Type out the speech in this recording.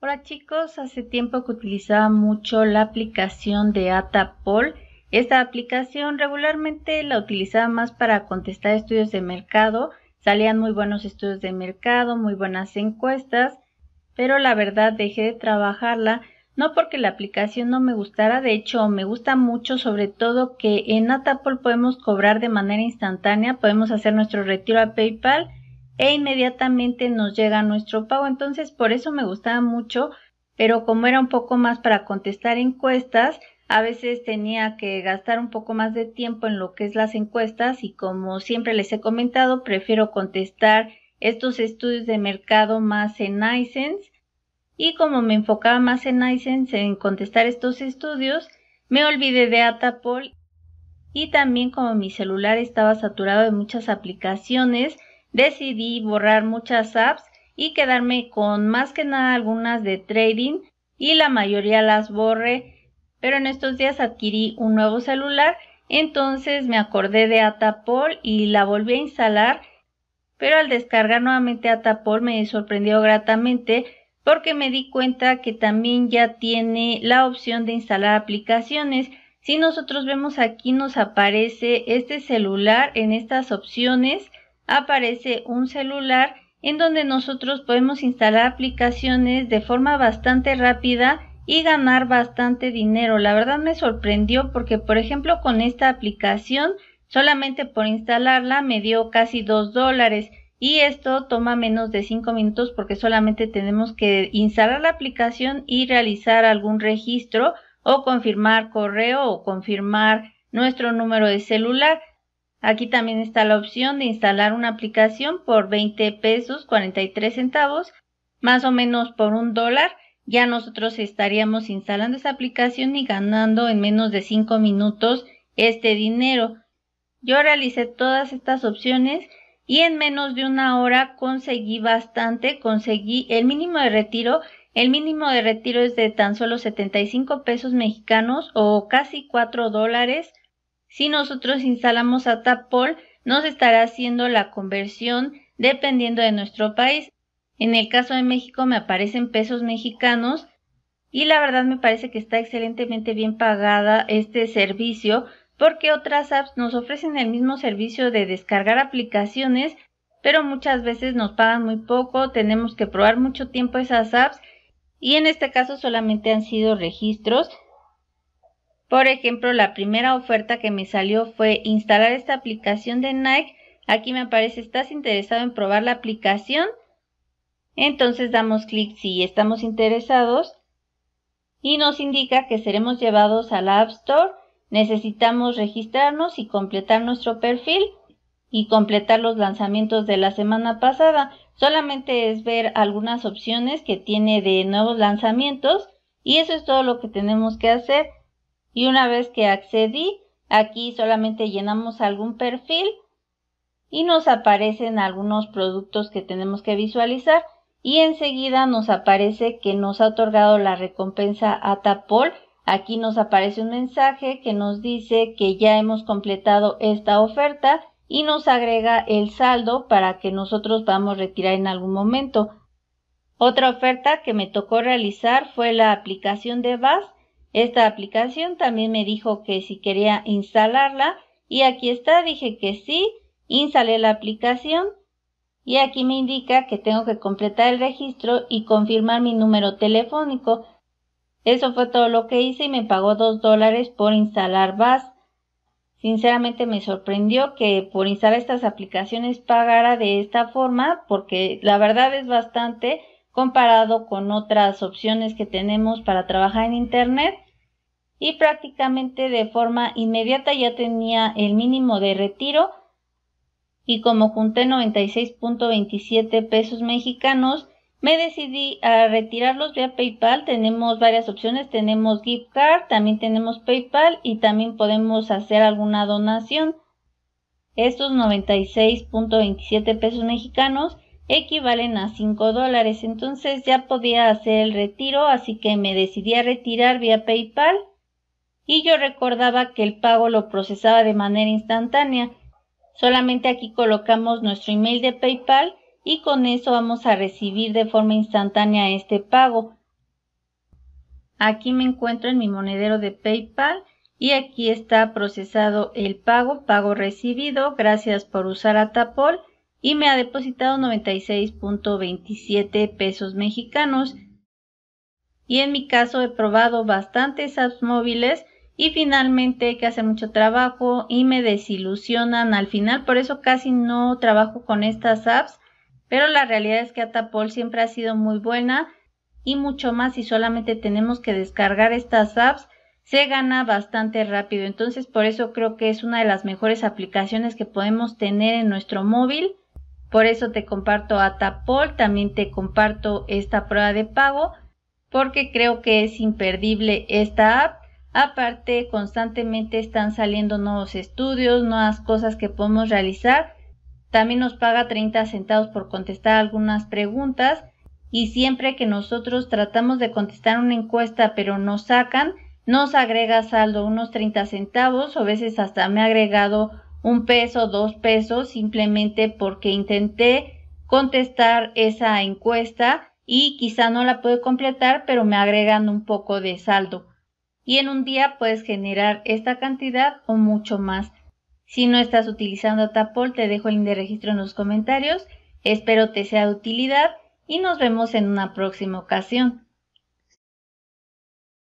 Hola chicos, hace tiempo que utilizaba mucho la aplicación de Atapol. Esta aplicación regularmente la utilizaba más para contestar estudios de mercado. Salían muy buenos estudios de mercado, muy buenas encuestas, pero la verdad dejé de trabajarla no porque la aplicación no me gustara, de hecho me gusta mucho, sobre todo que en Atapol podemos cobrar de manera instantánea, podemos hacer nuestro retiro a PayPal e inmediatamente nos llega nuestro pago. Entonces, por eso me gustaba mucho, pero como era un poco más para contestar encuestas, a veces tenía que gastar un poco más de tiempo en lo que es las encuestas y como siempre les he comentado, prefiero contestar estos estudios de mercado más en iSense y como me enfocaba más en iSense en contestar estos estudios, me olvidé de Atapol y también como mi celular estaba saturado de muchas aplicaciones, decidí borrar muchas apps y quedarme con más que nada algunas de trading y la mayoría las borré, pero en estos días adquirí un nuevo celular, entonces me acordé de Atapol y la volví a instalar, pero al descargar nuevamente Atapol me sorprendió gratamente porque me di cuenta que también ya tiene la opción de instalar aplicaciones. Si nosotros vemos aquí nos aparece este celular en estas opciones aparece un celular en donde nosotros podemos instalar aplicaciones de forma bastante rápida y ganar bastante dinero. La verdad me sorprendió porque, por ejemplo, con esta aplicación, solamente por instalarla me dio casi 2 dólares y esto toma menos de 5 minutos porque solamente tenemos que instalar la aplicación y realizar algún registro o confirmar correo o confirmar nuestro número de celular. Aquí también está la opción de instalar una aplicación por 20 pesos 43 centavos, más o menos por un dólar. Ya nosotros estaríamos instalando esa aplicación y ganando en menos de 5 minutos este dinero. Yo realicé todas estas opciones y en menos de una hora conseguí bastante, conseguí el mínimo de retiro. El mínimo de retiro es de tan solo 75 pesos mexicanos o casi 4 dólares. Si nosotros instalamos Tapol, nos estará haciendo la conversión dependiendo de nuestro país. En el caso de México me aparecen pesos mexicanos y la verdad me parece que está excelentemente bien pagada este servicio porque otras apps nos ofrecen el mismo servicio de descargar aplicaciones, pero muchas veces nos pagan muy poco, tenemos que probar mucho tiempo esas apps y en este caso solamente han sido registros por ejemplo, la primera oferta que me salió fue instalar esta aplicación de Nike. Aquí me aparece, ¿estás interesado en probar la aplicación? Entonces damos clic si estamos interesados y nos indica que seremos llevados a la App Store. Necesitamos registrarnos y completar nuestro perfil y completar los lanzamientos de la semana pasada. Solamente es ver algunas opciones que tiene de nuevos lanzamientos y eso es todo lo que tenemos que hacer y una vez que accedí, aquí solamente llenamos algún perfil y nos aparecen algunos productos que tenemos que visualizar y enseguida nos aparece que nos ha otorgado la recompensa Atapol. Aquí nos aparece un mensaje que nos dice que ya hemos completado esta oferta y nos agrega el saldo para que nosotros vamos a retirar en algún momento. Otra oferta que me tocó realizar fue la aplicación de VAS esta aplicación también me dijo que si quería instalarla y aquí está, dije que sí, instalé la aplicación y aquí me indica que tengo que completar el registro y confirmar mi número telefónico. Eso fue todo lo que hice y me pagó 2 dólares por instalar BAS. Sinceramente me sorprendió que por instalar estas aplicaciones pagara de esta forma porque la verdad es bastante comparado con otras opciones que tenemos para trabajar en Internet y prácticamente de forma inmediata ya tenía el mínimo de retiro y como junté 96.27 pesos mexicanos me decidí a retirarlos vía PayPal. Tenemos varias opciones, tenemos gift card, también tenemos PayPal y también podemos hacer alguna donación. Estos 96.27 pesos mexicanos equivalen a 5 dólares. Entonces ya podía hacer el retiro, así que me decidí a retirar vía PayPal y yo recordaba que el pago lo procesaba de manera instantánea. Solamente aquí colocamos nuestro email de PayPal y con eso vamos a recibir de forma instantánea este pago. Aquí me encuentro en mi monedero de PayPal y aquí está procesado el pago, pago recibido, gracias por usar Atapol y me ha depositado 96.27 pesos mexicanos. Y en mi caso he probado bastantes apps móviles y finalmente hay que hacer mucho trabajo y me desilusionan al final, por eso casi no trabajo con estas apps, pero la realidad es que Atapol siempre ha sido muy buena y mucho más si solamente tenemos que descargar estas apps se gana bastante rápido. Entonces, por eso creo que es una de las mejores aplicaciones que podemos tener en nuestro móvil. Por eso te comparto Atapol, también te comparto esta prueba de pago porque creo que es imperdible esta app. Aparte, constantemente están saliendo nuevos estudios, nuevas cosas que podemos realizar. También nos paga 30 centavos por contestar algunas preguntas y siempre que nosotros tratamos de contestar una encuesta pero no sacan, nos agrega saldo unos 30 centavos o veces hasta me ha agregado un peso, dos pesos, simplemente porque intenté contestar esa encuesta y quizá no la pude completar, pero me agregan un poco de saldo. Y en un día puedes generar esta cantidad o mucho más. Si no estás utilizando Tapol, te dejo el link de registro en los comentarios. Espero te sea de utilidad y nos vemos en una próxima ocasión.